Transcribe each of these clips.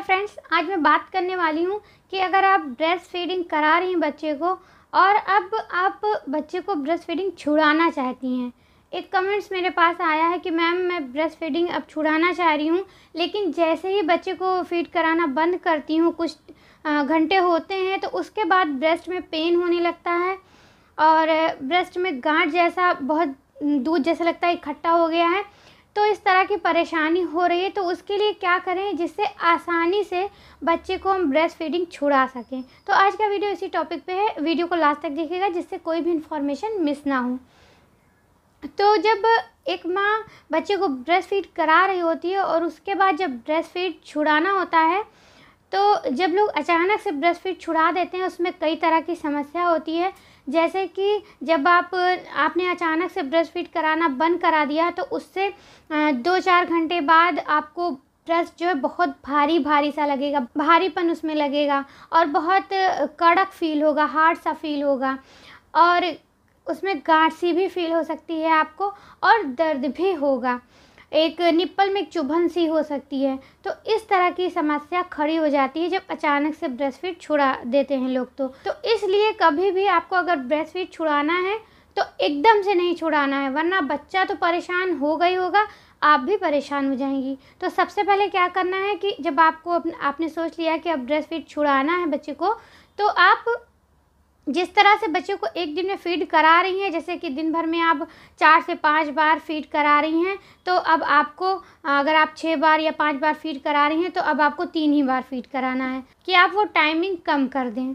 नमस्कार फ्रेंड्स आज मैं बात करने वाली हूँ कि अगर आप ब्रेस्ट फीडिंग करा रही हैं बच्चे को और अब आप बच्चे को ब्रेस्ट फीडिंग छुड़ाना चाहती हैं एक कमेंट्स मेरे पास आया है कि मैम मैं ब्रेस्ट फीडिंग अब छुड़ाना चाह रही हूँ लेकिन जैसे ही बच्चे को फीड कराना बंद करती हूँ कुछ घंटे होते हैं तो उसके बाद ब्रेस्ट में पेन होने लगता है और ब्रेस्ट में गांठ जैसा बहुत दूध जैसा लगता है इकट्ठा हो गया है तो इस तरह की परेशानी हो रही है तो उसके लिए क्या करें जिससे आसानी से बच्चे को हम ब्रेस्ट फीडिंग छुड़ा सकें तो आज का वीडियो इसी टॉपिक पे है वीडियो को लास्ट तक देखिएगा जिससे कोई भी इन्फॉर्मेशन मिस ना हो तो जब एक माँ बच्चे को ब्रेस्ट फीड करा रही होती है और उसके बाद जब ब्रेस्ट फीड छुड़ाना होता है तो जब लोग अचानक से ब्रेस्ट फीड छुड़ा देते हैं उसमें कई तरह की समस्या होती है जैसे कि जब आप आपने अचानक से ब्रश फिट कराना बंद करा दिया तो उससे दो चार घंटे बाद आपको ब्रश जो है बहुत भारी भारी सा लगेगा भारीपन उसमें लगेगा और बहुत कड़क फील होगा हार्ड सा फील होगा और उसमें गांठ सी भी फील हो सकती है आपको और दर्द भी होगा एक निप्पल में एक चुभन सी हो सकती है तो इस तरह की समस्या खड़ी हो जाती है जब अचानक से ब्रेस्ट फीड छुड़ा देते हैं लोग तो तो इसलिए कभी भी आपको अगर ब्रेस्ट फीड छुड़ाना है तो एकदम से नहीं छुड़ाना है वरना बच्चा तो परेशान हो गई होगा आप भी परेशान हो जाएंगी तो सबसे पहले क्या करना है कि जब आपको आपने सोच लिया कि अब ड्रेस फिट छुड़ाना है बच्चे को तो आप जिस तरह से बच्चों को एक दिन में फीड करा रही हैं जैसे कि दिन भर में आप चार से पाँच बार फीड करा रही हैं तो अब आपको अगर आप छः बार या पाँच बार फीड करा रही हैं तो अब आपको तीन ही बार फीड कराना है कि आप वो टाइमिंग कम कर दें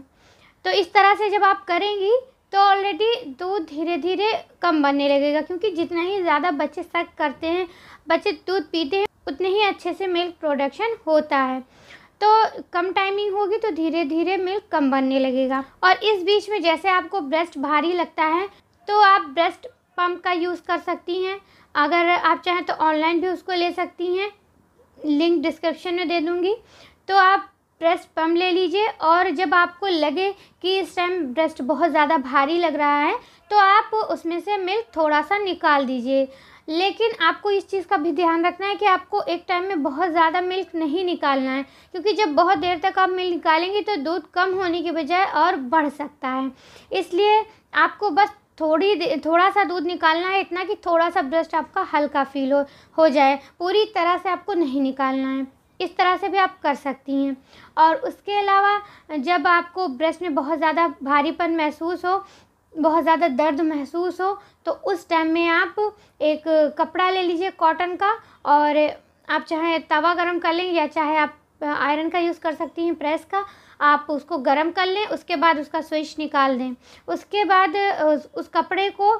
तो इस तरह से जब आप करेंगी तो ऑलरेडी दूध धीरे धीरे कम बनने लगेगा क्योंकि जितना ही ज़्यादा बच्चे सक करते हैं बच्चे दूध पीते हैं उतने ही अच्छे से मिल्क प्रोडक्शन होता है तो कम टाइमिंग होगी तो धीरे धीरे मिल्क कम बनने लगेगा और इस बीच में जैसे आपको ब्रेस्ट भारी लगता है तो आप ब्रेस्ट पम्प का यूज़ कर सकती हैं अगर आप चाहें तो ऑनलाइन भी उसको ले सकती हैं लिंक डिस्क्रिप्शन में दे दूँगी तो आप ब्रेस्ट पम्प ले लीजिए और जब आपको लगे कि इस टाइम ब्रेस्ट बहुत ज़्यादा भारी लग रहा है तो आप उसमें से मिल्क थोड़ा सा निकाल दीजिए लेकिन आपको इस चीज़ का भी ध्यान रखना है कि आपको एक टाइम में बहुत ज़्यादा मिल्क नहीं निकालना है क्योंकि जब बहुत देर तक आप मिल्क निकालेंगे तो दूध कम होने के बजाय और बढ़ सकता है इसलिए आपको बस थोड़ी थोड़ा सा दूध निकालना है इतना कि थोड़ा सा ब्रस्ट आपका हल्का फील हो हो जाए पूरी तरह से आपको नहीं निकालना है इस तरह से भी आप कर सकती हैं और उसके अलावा जब आपको ब्रेस्ट में बहुत ज़्यादा भारीपन महसूस हो बहुत ज़्यादा दर्द महसूस हो तो उस टाइम में आप एक कपड़ा ले लीजिए कॉटन का और आप चाहे तवा गरम कर लें या चाहे आप आयरन का यूज़ कर सकती हैं प्रेस का आप उसको गर्म कर लें उसके बाद उसका स्विच निकाल दें उसके बाद उस, उस कपड़े को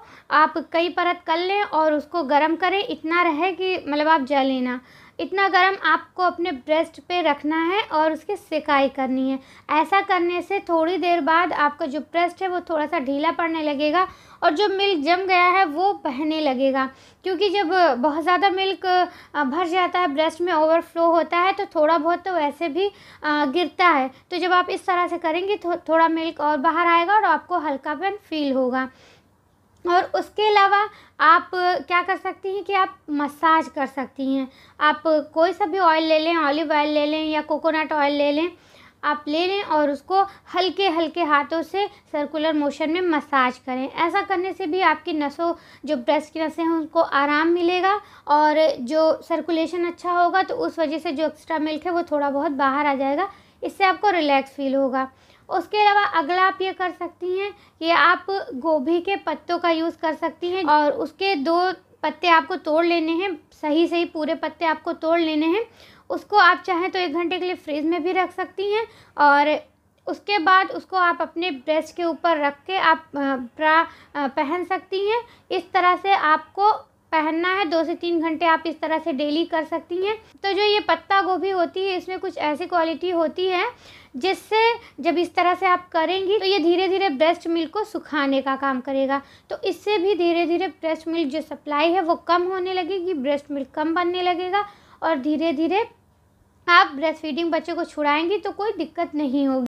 आप कई परत कर लें और उसको गर्म करें इतना रहे कि मतलब आप जल लेना इतना गर्म आपको अपने ब्रेस्ट पे रखना है और उसकी सिकाई करनी है ऐसा करने से थोड़ी देर बाद आपका जो ब्रेस्ट है वो थोड़ा सा ढीला पड़ने लगेगा और जो मिल्क जम गया है वो बहने लगेगा क्योंकि जब बहुत ज़्यादा मिल्क भर जाता है ब्रेस्ट में ओवरफ्लो होता है तो थोड़ा बहुत तो वैसे भी गिरता है तो जब आप इस तरह से करेंगे तो थोड़ा मिल्क और बाहर आएगा और आपको हल्कापन फील होगा और उसके अलावा आप क्या कर सकती हैं कि आप मसाज कर सकती हैं आप कोई सा भी ऑयल ले लें ऑलिव ऑयल ले लें या कोकोनट ऑयल ले लें आप ले लें और उसको हल्के हल्के हाथों से सर्कुलर मोशन में मसाज करें ऐसा करने से भी आपकी नसों जो ब्रेस्ट की नसें हैं उनको आराम मिलेगा और जो सर्कुलेशन अच्छा होगा तो उस वजह से जो एक्स्ट्रा मिल्क है वो थोड़ा बहुत बाहर आ जाएगा इससे आपको रिलैक्स फील होगा उसके अलावा अगला आप ये कर सकती हैं कि आप गोभी के पत्तों का यूज़ कर सकती हैं और उसके दो पत्ते आपको तोड़ लेने हैं सही सही पूरे पत्ते आपको तोड़ लेने हैं उसको आप चाहें तो एक घंटे के लिए फ्रिज में भी रख सकती हैं और उसके बाद उसको आप अपने ब्रेस्ट के ऊपर रख के आप प्रा पहन सकती हैं इस तरह से आपको पहनना है दो से तीन घंटे आप इस तरह से डेली कर सकती हैं तो जो ये पत्ता गोभी होती है इसमें कुछ ऐसी क्वालिटी होती है जिससे जब इस तरह से आप करेंगी तो ये धीरे धीरे ब्रेस्ट मिल्क को सुखाने का काम करेगा तो इससे भी धीरे धीरे ब्रेस्ट मिल्क जो सप्लाई है वो कम होने लगेगी ब्रेस्ट मिल्क कम बनने लगेगा और धीरे धीरे आप ब्रेस्ट फीडिंग बच्चे को छुड़ाएंगी तो कोई दिक्कत नहीं होगी